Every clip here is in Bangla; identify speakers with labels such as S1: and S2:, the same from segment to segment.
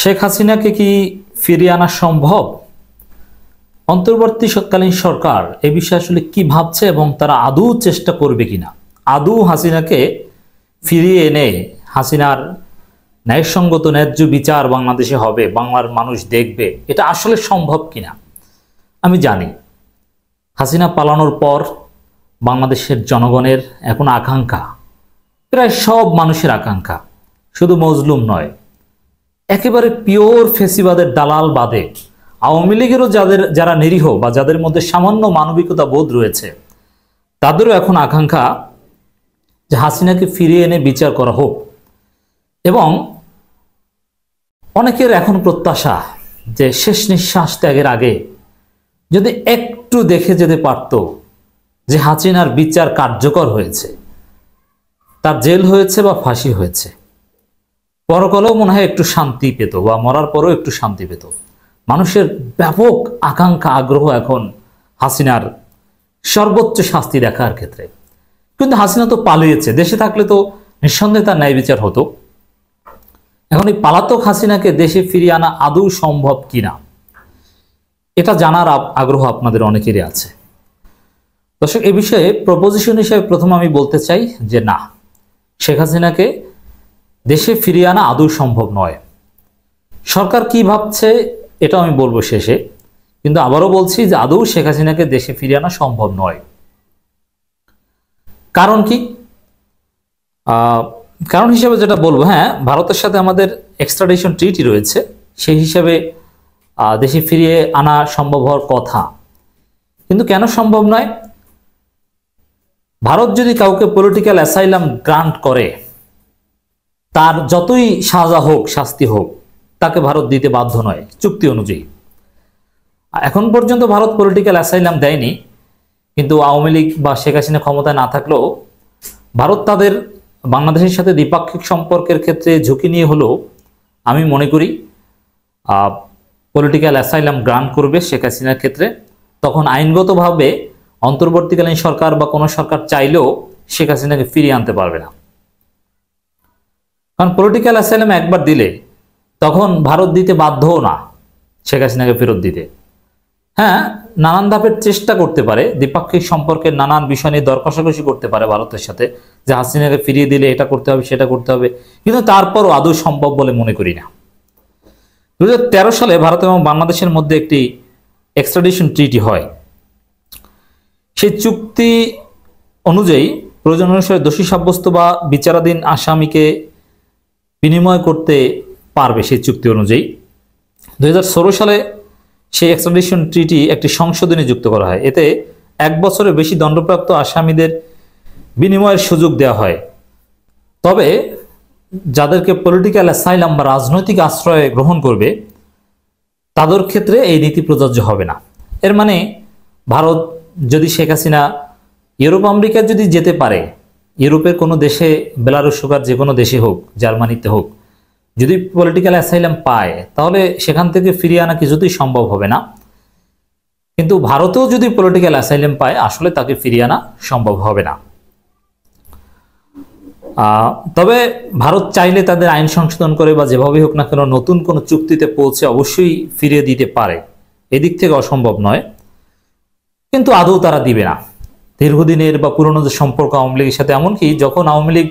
S1: শেখ হাসিনাকে কি ফিরিয়ে আনা সম্ভব অন্তর্বর্তী সৎকালীন সরকার এ বিষয়ে আসলে কি ভাবছে এবং তারা আদৌ চেষ্টা করবে কিনা আদৌ হাসিনাকে ফিরিয়ে এনে হাসিনার ন্যায়সঙ্গত ন্যায্য বিচার বাংলাদেশে হবে বাংলার মানুষ দেখবে এটা আসলে সম্ভব কিনা আমি জানি হাসিনা পালানোর পর বাংলাদেশের জনগণের এখন আকাঙ্ক্ষা প্রায় সব মানুষের আকাঙ্ক্ষা শুধু মজলুম নয় একেবারে পিওর ফেসিবাদের দালাল বাদে আওয়ামী লীগেরও যাদের যারা নিরীহ বা যাদের মধ্যে সামান্য মানবিকতা বোধ রয়েছে তাদেরও এখন আকাঙ্ক্ষা যে হাসিনাকে ফিরিয়ে এনে বিচার করা হোক এবং অনেকের এখন প্রত্যাশা যে শেষ নিঃশ্বাস ত্যাগের আগে যদি একটু দেখে যেতে পারত যে হাসিনার বিচার কার্যকর হয়েছে তার জেল হয়েছে বা ফাঁসি হয়েছে পরকালেও মনে হয় একটু শান্তি পেত বা মরার পরেও একটু শান্তি পেত মানুষের ব্যাপক আকাঙ্ক্ষা আগ্রহ এখন হাসিনার সর্বোচ্চ শাস্তি দেখার ক্ষেত্রে কিন্তু হাসিনা তো পালিয়েছে দেশে থাকলে তো নিঃসন্দেহে তার ন্যায় বিচার হতো এখন এই পালাতক হাসিনাকে দেশে ফিরিয়ে আনা আদৌ সম্ভব কিনা এটা জানার আগ্রহ আপনাদের অনেকেরই আছে দর্শক এ বিষয়ে প্রপোজিশন হিসেবে প্রথম আমি বলতে চাই যে না শেখ হাসিনাকে দেশে ফিরিয়ে আনা আদৌ সম্ভব নয় সরকার কি ভাবছে এটা আমি বলবো শেষে কিন্তু আবারও বলছি যে আদৌ শেখ হাসিনাকে দেশে ফিরিয়ে আনা সম্ভব নয় কারণ কি কারণ হিসেবে যেটা বলবো হ্যাঁ ভারতের সাথে আমাদের এক্সট্রাডিশন ট্রিটি রয়েছে সেই হিসাবে দেশে ফিরিয়ে আনা সম্ভব হওয়ার কথা কিন্তু কেন সম্ভব নয় ভারত যদি কাউকে পলিটিক্যাল অ্যাসাইলাম গ্রান্ট করে তার যতই সাজা হোক শাস্তি হোক তাকে ভারত দিতে বাধ্য নয় চুক্তি অনুযায়ী এখন পর্যন্ত ভারত পলিটিক্যাল অ্যাসাইলাম দেয়নি কিন্তু আওয়ামী লীগ বা শেখ হাসিনা ক্ষমতায় না থাকলেও ভারত তাদের বাংলাদেশের সাথে দ্বিপাক্ষিক সম্পর্কের ক্ষেত্রে ঝুঁকি নিয়ে হলেও আমি মনে করি পলিটিক্যাল অ্যাসাইলাম গ্রান্ট করবে শেখ হাসিনার ক্ষেত্রে তখন আইনগতভাবে অন্তর্বর্তীকালীন সরকার বা কোনো সরকার চাইলেও শেখ হাসিনাকে ফিরিয়ে আনতে পারবে না কারণ পলিটিক্যাল অ্যাসাইলাম একবার দিলে তখন ভারত দিতে বাধ্যও না শেখ হাসিনাকে ফেরত দিতে হ্যাঁ নানান ধাপের চেষ্টা করতে পারে দ্বিপাক্ষিক সম্পর্কে নানান বিষয় নিয়ে দর কষাকষি করতে পারে ভারতের সাথে যে হাসিনাকে ফিরিয়ে দিলে এটা করতে হবে সেটা করতে হবে কিন্তু তারপরও আদৌ সম্ভব বলে মনে করি না দু সালে ভারত এবং বাংলাদেশের মধ্যে একটি এক্সট্রাডিশন ট্রিটি হয় সেই চুক্তি অনুযায়ী প্রয়োজন অনুসারে দোষী সাব্যস্ত বা বিচারাধীন আসামিকে বিনিময় করতে পারবে সেই চুক্তি অনুযায়ী দুই সালে সেই এক্সট্রাডিশন ট্রিটি একটি সংশোধনে যুক্ত করা হয় এতে এক বছরের বেশি দণ্ডপ্রাপ্ত আসামিদের বিনিময়ের সুযোগ দেওয়া হয় তবে যাদেরকে পলিটিক্যাল অ্যাসাইলাম বা রাজনৈতিক আশ্রয় গ্রহণ করবে তাদের ক্ষেত্রে এই নীতি প্রযোজ্য হবে না এর মানে ভারত যদি শেখ হাসিনা ইউরোপ আমেরিকা যদি যেতে পারে ইউরোপের কোনো দেশে বেলারুশ সুগার যে কোনো দেশে হোক জার্মানিতে হোক যদি পলিটিক্যাল অ্যাসাইলাম পায় তাহলে সেখান থেকে ফিরিয়ে আনা কিছুতেই সম্ভব হবে না কিন্তু ভারতেও যদি পলিটিক্যাল অ্যাসাইলাম পায় আসলে তাকে ফিরিয়ে আনা সম্ভব হবে না তবে ভারত চাইলে তাদের আইন সংশোধন করে বা যেভাবেই হোক না কেন নতুন কোনো চুক্তিতে পৌঁছে অবশ্যই ফিরিয়ে দিতে পারে এদিক থেকে অসম্ভব নয় কিন্তু আদৌ তারা দিবে না দীর্ঘদিনের বা পুরনো যে সম্পর্ক আওয়ামী লীগের সাথে এমনকি যখন আওয়ামী লীগ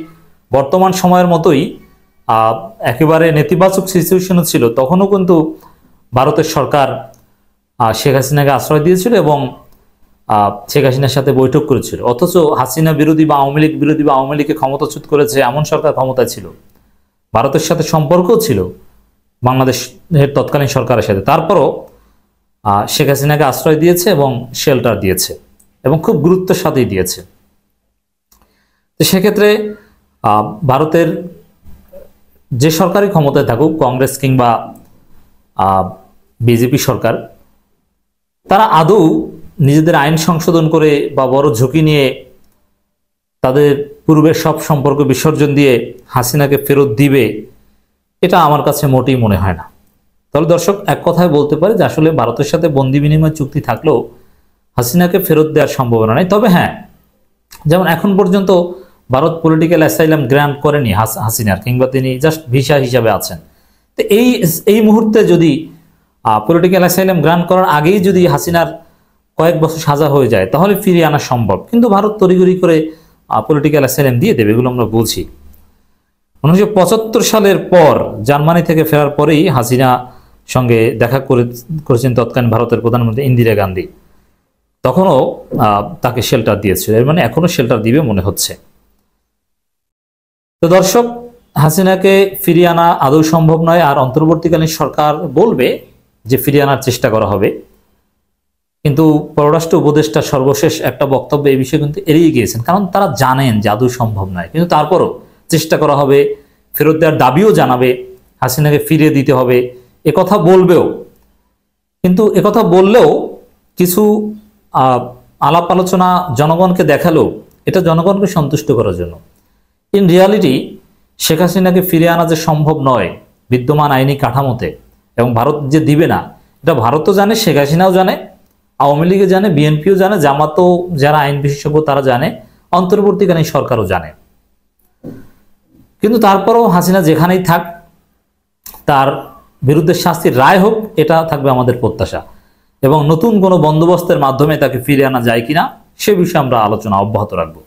S1: বর্তমান সময়ের মতোই একেবারে নেতিবাচক সিচুয়েশনও ছিল তখনও কিন্তু ভারতের সরকার শেখ হাসিনাকে আশ্রয় দিয়েছিল এবং শেখ হাসিনার সাথে বৈঠক করেছিল অথচ হাসিনা বিরোধী বা আওয়ামী লীগ বিরোধী বা আওয়ামী লীগকে ক্ষমতাচ্যুত করেছে এমন সরকার ক্ষমতায় ছিল ভারতের সাথে সম্পর্কও ছিল বাংলাদেশের তৎকালীন সরকারের সাথে তারপরও শেখ হাসিনাকে আশ্রয় দিয়েছে এবং শেল্টার দিয়েছে এবং খুব গুরুত্ব সাথেই দিয়েছে তো সেক্ষেত্রে ভারতের যে সরকারি ক্ষমতায় থাকুক কংগ্রেস কিংবা বিজেপি সরকার তারা আদৌ নিজেদের আইন সংশোধন করে বা বড় ঝুঁকি নিয়ে তাদের পূর্বের সব সম্পর্ক বিসর্জন দিয়ে হাসিনাকে ফেরত দিবে এটা আমার কাছে মোটেই মনে হয় না তাহলে দর্শক এক কথায় বলতে পারে যে আসলে ভারতের সাথে বন্দি বিনিময় চুক্তি থাকলেও হাসিনাকে ফেরত দেওয়ার সম্ভাবনা নেই তবে হ্যাঁ যেমন এখন পর্যন্ত ভারত পলিটিক্যাল অ্যাসাইলাম গ্র্যান্ট করেনি হাসিনার কিংবা তিনি জাস্ট ভিসা হিসাবে আছেন তো এই এই মুহূর্তে যদি পলিটিক্যাল অ্যাসাইলাম গ্রান্ট করার আগেই যদি হাসিনার কয়েক বছর সাজা হয়ে যায় তাহলে ফিরিয়ে আনা সম্ভব কিন্তু ভারত তড়িগড়ি করে পলিটিক্যাল অ্যাসাইলাম দিয়ে দেবে এগুলো আমরা বলছি উনিশশো পঁচাত্তর সালের পর জার্মানি থেকে ফেরার পরেই হাসিনা সঙ্গে দেখা করেছেন তৎকালীন ভারতের প্রধানমন্ত্রী ইন্দিরা গান্ধী তখনও তাকে শেল্টার দিয়েছিল এর মানে এখনও শেল্টার দিবে মনে হচ্ছে তো দর্শক হাসিনাকে ফিরিয়ে আনা আদৌ সম্ভব নয় আর অন্তর্বর্তীকালীন সরকার বলবে যে ফিরিয়ে আনার চেষ্টা করা হবে কিন্তু পররাষ্ট্র উপদেষ্টা সর্বশেষ একটা বক্তব্য এই বিষয়ে কিন্তু এড়িয়ে গিয়েছেন কারণ তারা জানেন যে আদৌ সম্ভব নয় কিন্তু তারপরও চেষ্টা করা হবে ফেরত দেওয়ার দাবিও জানাবে হাসিনাকে ফিরিয়ে দিতে হবে একথা বলবেও কিন্তু একথা বললেও কিছু আলাপ আলোচনা জনগণকে দেখালো এটা জনগণকে সন্তুষ্ট করার জন্য ইন রিয়ালিটি শেখ হাসিনাকে ফিরে আনা যে সম্ভব নয় বিদ্যমান আইনি কাঠামোতে এবং ভারত যে দিবে না এটা ভারতও জানে শেখ হাসিনাও জানে আওয়ামী লীগও জানে বিএনপিও জানে জামাতও যারা আইন বিশেষজ্ঞ তারা জানে অন্তর্বর্তীকালীন সরকারও জানে কিন্তু তারপরেও হাসিনা যেখানেই থাক তার বিরুদ্ধে শাস্তির রায় হোক এটা থাকবে আমাদের প্রত্যাশা এবং নতুন কোনো বন্দোবস্তের মাধ্যমে তাকে ফিরে আনা যায় কিনা সে বিষয়ে আমরা আলোচনা অব্যাহত রাখবো